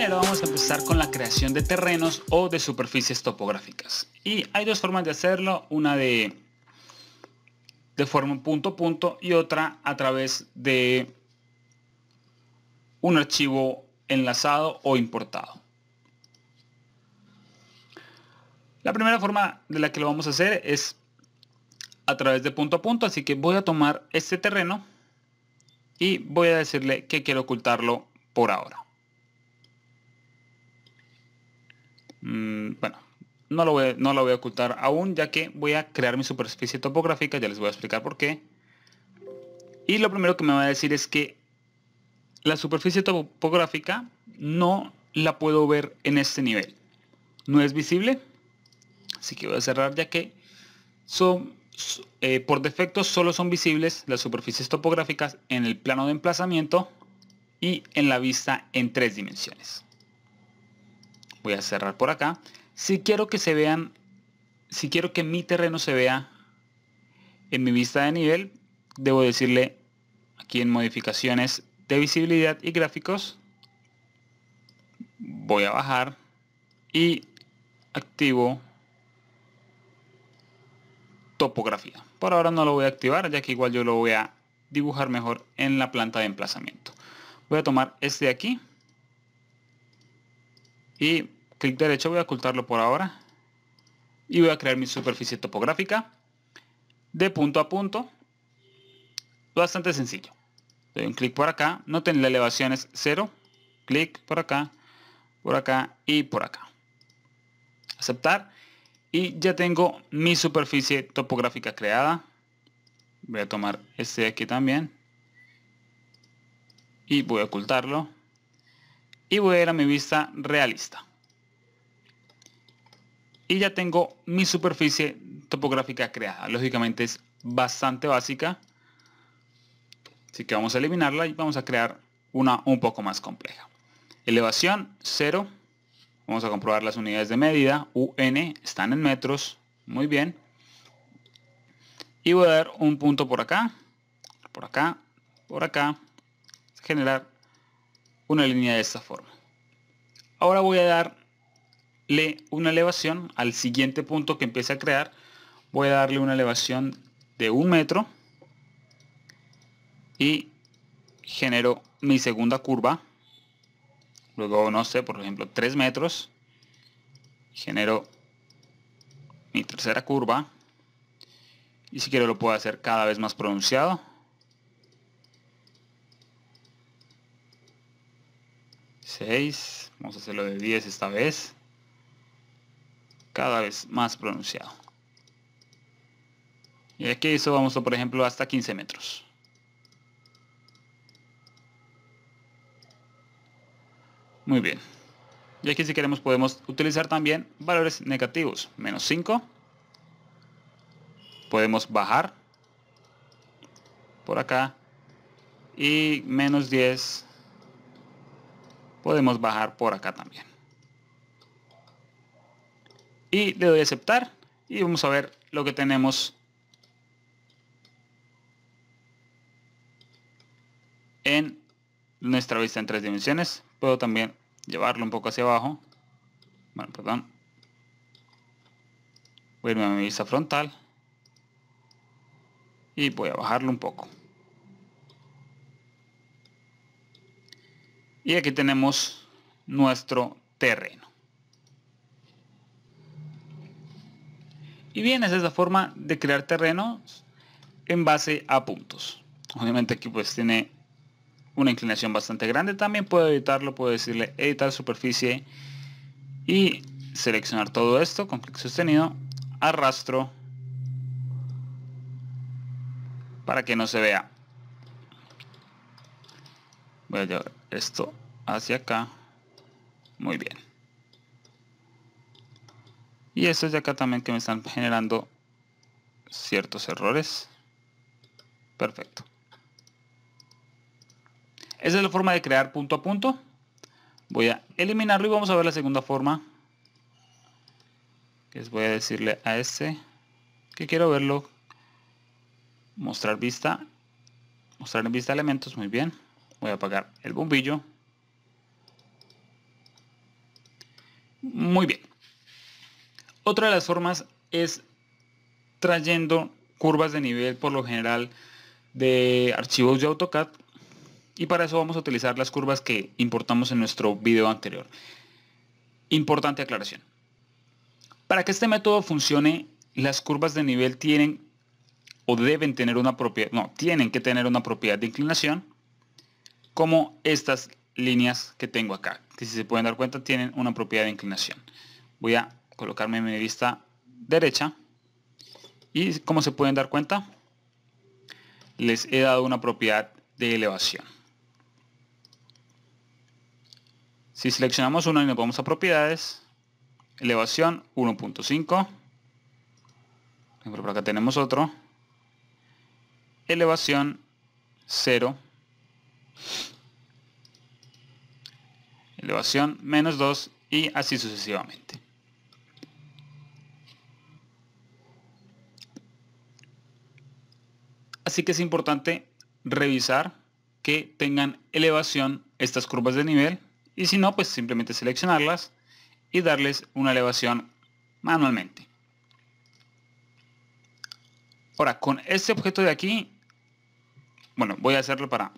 Primero vamos a empezar con la creación de terrenos o de superficies topográficas. Y hay dos formas de hacerlo, una de, de forma punto a punto y otra a través de un archivo enlazado o importado. La primera forma de la que lo vamos a hacer es a través de punto a punto, así que voy a tomar este terreno y voy a decirle que quiero ocultarlo por ahora. Mm, bueno, no lo, voy, no voy a ocultar aún, ya que voy a crear mi superficie topográfica, ya les voy a explicar por qué. Y lo primero que me va a decir es que la superficie topográfica no la puedo ver en este nivel. No es visible, así que voy a cerrar ya que son, eh, por defecto solo son visibles las superficies topográficas en el plano de emplazamiento y en la vista en tres dimensiones voy a cerrar por acá. Si quiero que se vean, si quiero que mi terreno se vea en mi vista de nivel, debo decirle aquí en modificaciones de visibilidad y gráficos, voy a bajar y activo topografía. Por ahora no lo voy a activar, ya que igual yo lo voy a dibujar mejor en la planta de emplazamiento. Voy a tomar este de aquí, y clic derecho voy a ocultarlo por ahora y voy a crear mi superficie topográfica de punto a punto bastante sencillo doy un clic por acá noten la elevación es 0 clic por acá por acá y por acá aceptar y ya tengo mi superficie topográfica creada voy a tomar este de aquí también y voy a ocultarlo y voy a ir a mi vista realista. Y ya tengo mi superficie topográfica creada. Lógicamente es bastante básica. Así que vamos a eliminarla y vamos a crear una un poco más compleja. Elevación 0. Vamos a comprobar las unidades de medida. UN están en metros. Muy bien. Y voy a dar un punto por acá. Por acá. Por acá. Generar una línea de esta forma. Ahora voy a darle una elevación al siguiente punto que empiece a crear. Voy a darle una elevación de un metro y genero mi segunda curva. Luego, no sé, por ejemplo, tres metros. Genero mi tercera curva. Y si quiero lo puedo hacer cada vez más pronunciado. 6. Vamos a hacerlo de 10 esta vez. Cada vez más pronunciado. Y aquí eso vamos por ejemplo, hasta 15 metros. Muy bien. Y aquí si queremos podemos utilizar también valores negativos. Menos 5. Podemos bajar por acá. Y menos 10 podemos bajar por acá también. Y le doy aceptar y vamos a ver lo que tenemos en nuestra vista en tres dimensiones. Puedo también llevarlo un poco hacia abajo. Bueno, perdón. Voy a irme a mi vista frontal. Y voy a bajarlo un poco. Y aquí tenemos nuestro terreno. Y bien, esa es la forma de crear terrenos en base a puntos. Obviamente aquí pues tiene una inclinación bastante grande. También puedo editarlo, puedo decirle editar superficie y seleccionar todo esto con clic sostenido, arrastro para que no se vea voy a llevar esto hacia acá muy bien y es de acá también que me están generando ciertos errores perfecto esa es la forma de crear punto a punto voy a eliminarlo y vamos a ver la segunda forma es voy a decirle a este que quiero verlo mostrar vista mostrar en vista elementos muy bien Voy a apagar el bombillo. Muy bien. Otra de las formas es trayendo curvas de nivel por lo general de archivos de AutoCAD y para eso vamos a utilizar las curvas que importamos en nuestro video anterior. Importante aclaración. Para que este método funcione, las curvas de nivel tienen o deben tener una propiedad, no, tienen que tener una propiedad de inclinación como estas líneas que tengo acá, que si se pueden dar cuenta tienen una propiedad de inclinación. Voy a colocarme en mi vista derecha y como se pueden dar cuenta, les he dado una propiedad de elevación. Si seleccionamos una y nos vamos a propiedades, elevación 1.5, por acá tenemos otro, elevación 0 elevación menos 2 y así sucesivamente. Así que es importante revisar que tengan elevación estas curvas de nivel y si no, pues simplemente seleccionarlas y darles una elevación manualmente. Ahora, con este objeto de aquí, bueno, voy a hacerlo para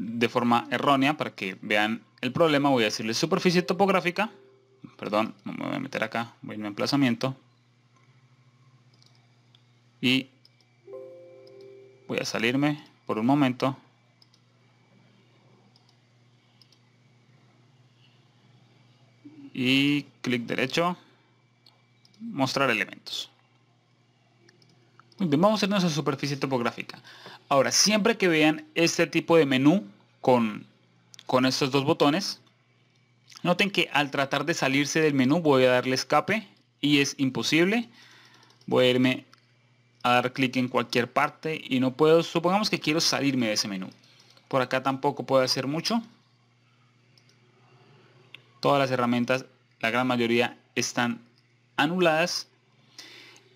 de forma errónea para que vean el problema. Voy a decirle superficie topográfica. Perdón, no me voy a meter acá. Voy a irme a emplazamiento. Y voy a salirme por un momento. Y clic derecho. Mostrar elementos bien, vamos a irnos a superficie topográfica. Ahora, siempre que vean este tipo de menú con, con estos dos botones, noten que al tratar de salirse del menú voy a darle escape y es imposible. Voy a irme a dar clic en cualquier parte y no puedo, supongamos que quiero salirme de ese menú. Por acá tampoco puedo hacer mucho. Todas las herramientas, la gran mayoría, están anuladas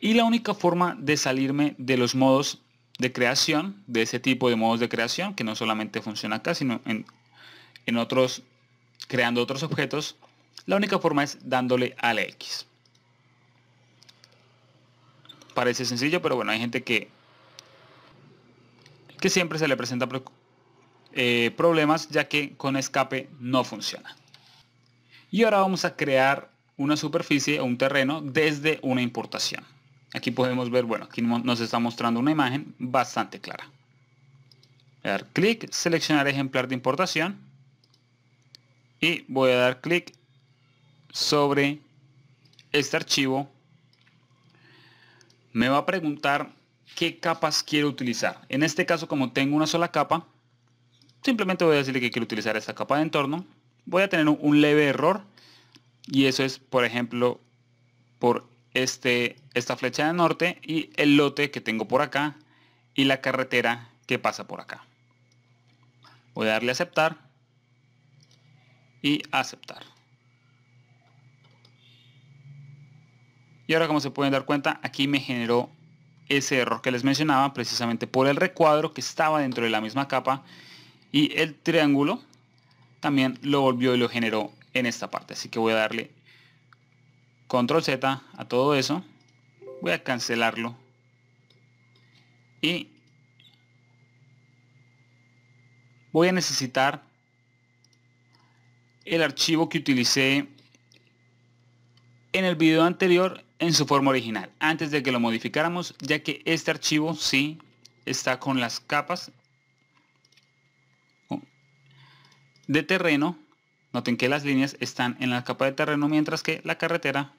y la única forma de salirme de los modos de creación, de ese tipo de modos de creación, que no solamente funciona acá, sino en, otros, creando otros objetos, la única forma es dándole a la X. Parece sencillo, pero bueno, hay gente que, que siempre se le presenta eh, problemas, ya que con escape no funciona. Y ahora vamos a crear una superficie o un terreno desde una importación. Aquí podemos ver, bueno, aquí nos está mostrando una imagen bastante clara. Voy a dar clic, seleccionar ejemplar de importación y voy a dar clic sobre este archivo. Me va a preguntar qué capas quiero utilizar. En este caso, como tengo una sola capa, simplemente voy a decirle que quiero utilizar esta capa de entorno. Voy a tener un leve error y eso es, por ejemplo, por este, esta flecha de norte y el lote que tengo por acá y la carretera que pasa por acá. Voy a darle a aceptar y aceptar. Y ahora como se pueden dar cuenta, aquí me generó ese error que les mencionaba precisamente por el recuadro que estaba dentro de la misma capa y el triángulo también lo volvió y lo generó en esta parte. Así que voy a darle control Z a todo eso. Voy a cancelarlo. Y voy a necesitar el archivo que utilicé en el video anterior en su forma original, antes de que lo modificáramos, ya que este archivo sí está con las capas de terreno. Noten que las líneas están en la capa de terreno, mientras que la carretera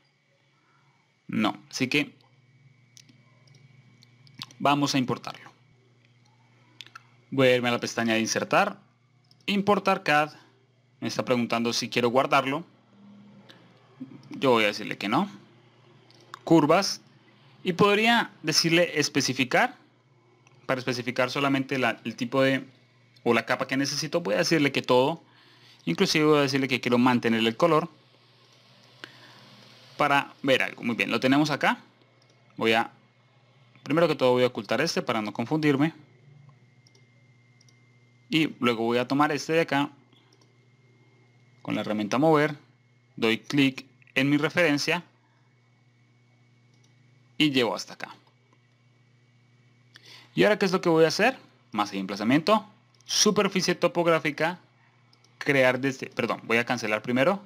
no. Así que vamos a importarlo. Voy a irme a la pestaña de insertar. Importar CAD. Me está preguntando si quiero guardarlo. Yo voy a decirle que no. Curvas. Y podría decirle especificar. Para especificar solamente la, el tipo de o la capa que necesito, voy a decirle que todo. Inclusive voy a decirle que quiero mantener el color para ver algo. Muy bien, lo tenemos acá. Voy a... Primero que todo voy a ocultar este para no confundirme. Y luego voy a tomar este de acá. Con la herramienta mover. Doy clic en mi referencia. Y llevo hasta acá. ¿Y ahora qué es lo que voy a hacer? Más emplazamiento. Superficie topográfica. Crear desde... Perdón, voy a cancelar primero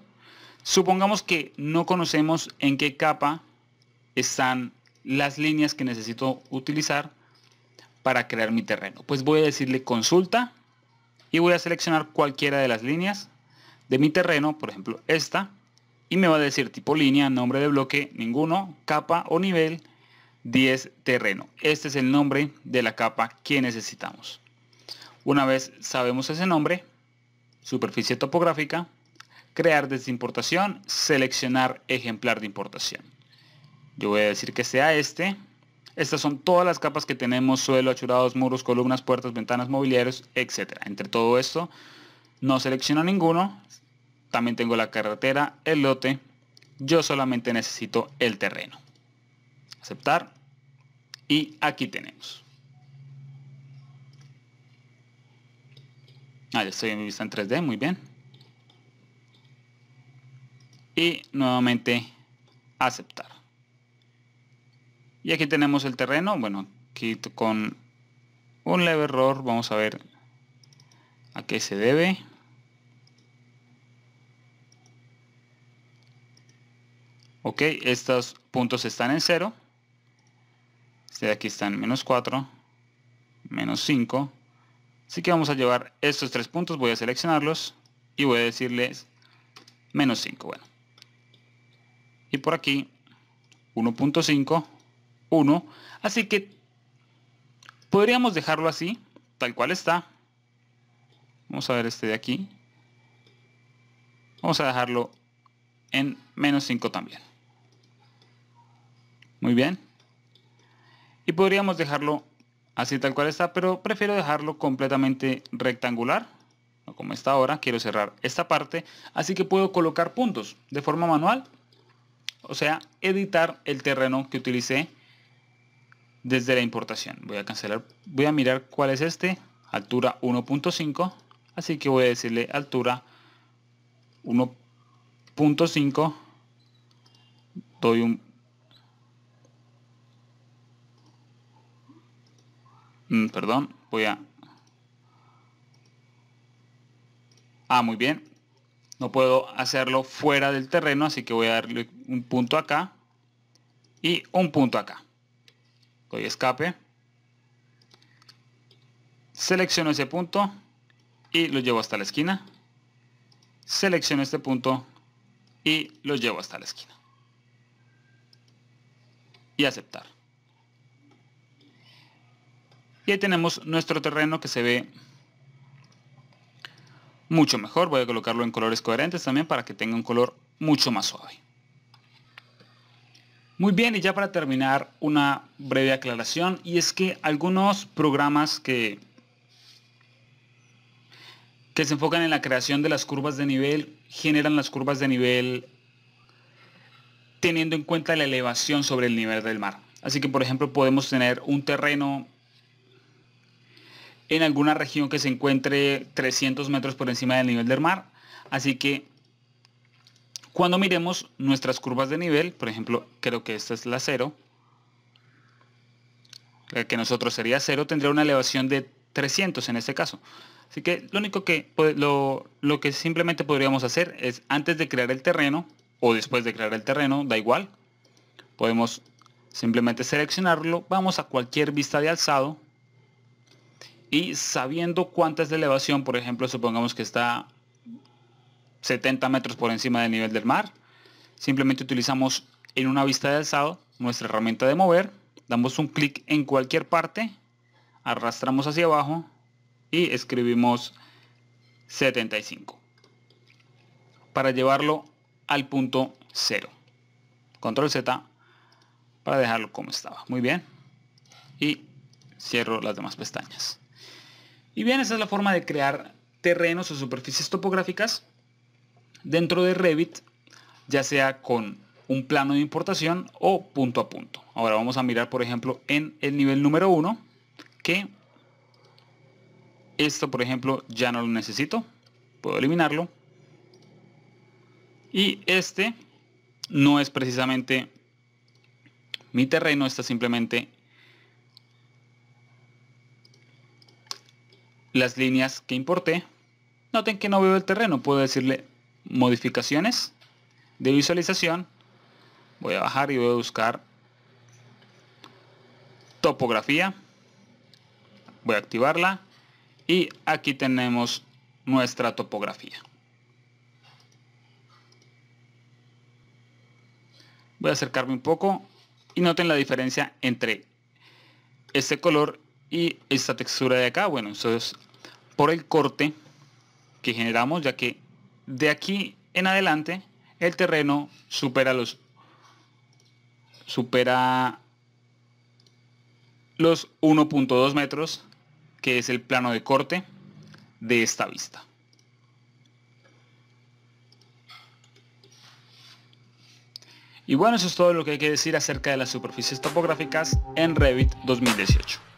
Supongamos que no conocemos en qué capa están las líneas que necesito utilizar para crear mi terreno. Pues voy a decirle consulta y voy a seleccionar cualquiera de las líneas de mi terreno, por ejemplo esta, y me va a decir tipo línea, nombre de bloque, ninguno, capa o nivel, 10 terreno. Este es el nombre de la capa que necesitamos. Una vez sabemos ese nombre, superficie topográfica, crear desde importación, seleccionar ejemplar de importación. Yo voy a decir que sea este. Estas son todas las capas que tenemos, suelo, achurados, muros, columnas, puertas, ventanas, mobiliarios, etc. Entre todo esto, no selecciono ninguno. También tengo la carretera, el lote. Yo solamente necesito el terreno. Aceptar. Y aquí tenemos. Ah, ya estoy en mi vista en 3D, muy bien y nuevamente aceptar. Y aquí tenemos el terreno, bueno, aquí con un leve error, vamos a ver a qué se debe. Ok, estos puntos están en cero Este de aquí están menos 4, menos 5. Así que vamos a llevar estos tres puntos, voy a seleccionarlos y voy a decirles menos 5. Bueno, y por aquí 1.5, 1. Así que podríamos dejarlo así, tal cual está. Vamos a ver este de aquí. Vamos a dejarlo en menos 5 también. Muy bien. Y podríamos dejarlo así tal cual está, pero prefiero dejarlo completamente rectangular. Como está ahora, quiero cerrar esta parte, así que puedo colocar puntos de forma manual o sea, editar el terreno que utilicé desde la importación. Voy a cancelar, voy a mirar cuál es este, altura 1.5, así que voy a decirle altura 1.5, doy un... Mm, perdón, voy a... Ah, muy bien, no puedo hacerlo fuera del terreno, así que voy a darle un punto acá y un punto acá. Doy escape. Selecciono ese punto y lo llevo hasta la esquina. Selecciono este punto y lo llevo hasta la esquina. Y aceptar. Y ahí tenemos nuestro terreno que se ve mucho mejor. Voy a colocarlo en colores coherentes también para que tenga un color mucho más suave. Muy bien, y ya para terminar, una breve aclaración, y es que algunos programas que, que se enfocan en la creación de las curvas de nivel, generan las curvas de nivel teniendo en cuenta la elevación sobre el nivel del mar. Así que, por ejemplo, podemos tener un terreno en alguna región que se encuentre 300 metros por encima del nivel del mar. Así que cuando miremos nuestras curvas de nivel, por ejemplo, creo que esta es la 0, la que nosotros sería 0, tendría una elevación de 300 en este caso. Así que lo único que, lo, lo que simplemente podríamos hacer es antes de crear el terreno o después de crear el terreno, da igual, podemos simplemente seleccionarlo, vamos a cualquier vista de alzado, y sabiendo cuánta es la elevación, por ejemplo, supongamos que está 70 metros por encima del nivel del mar, simplemente utilizamos en una vista de alzado nuestra herramienta de mover, damos un clic en cualquier parte, arrastramos hacia abajo y escribimos 75 para llevarlo al punto 0. Control Z para dejarlo como estaba. Muy bien. Y cierro las demás pestañas. Y bien, esa es la forma de crear terrenos o superficies topográficas dentro de Revit, ya sea con un plano de importación o punto a punto. Ahora vamos a mirar, por ejemplo, en el nivel número 1, que esto, por ejemplo, ya no lo necesito. Puedo eliminarlo. Y este no es precisamente mi terreno, está simplemente las líneas que importé. Noten que no veo el terreno, puedo decirle modificaciones de visualización. Voy a bajar y voy a buscar topografía. Voy a activarla y aquí tenemos nuestra topografía. Voy a acercarme un poco y noten la diferencia entre este color y esta textura de acá, bueno, eso es por el corte que generamos, ya que de aquí en adelante el terreno supera los supera los 1.2 metros, que es el plano de corte de esta vista. Y bueno, eso es todo lo que hay que decir acerca de las superficies topográficas en Revit 2018.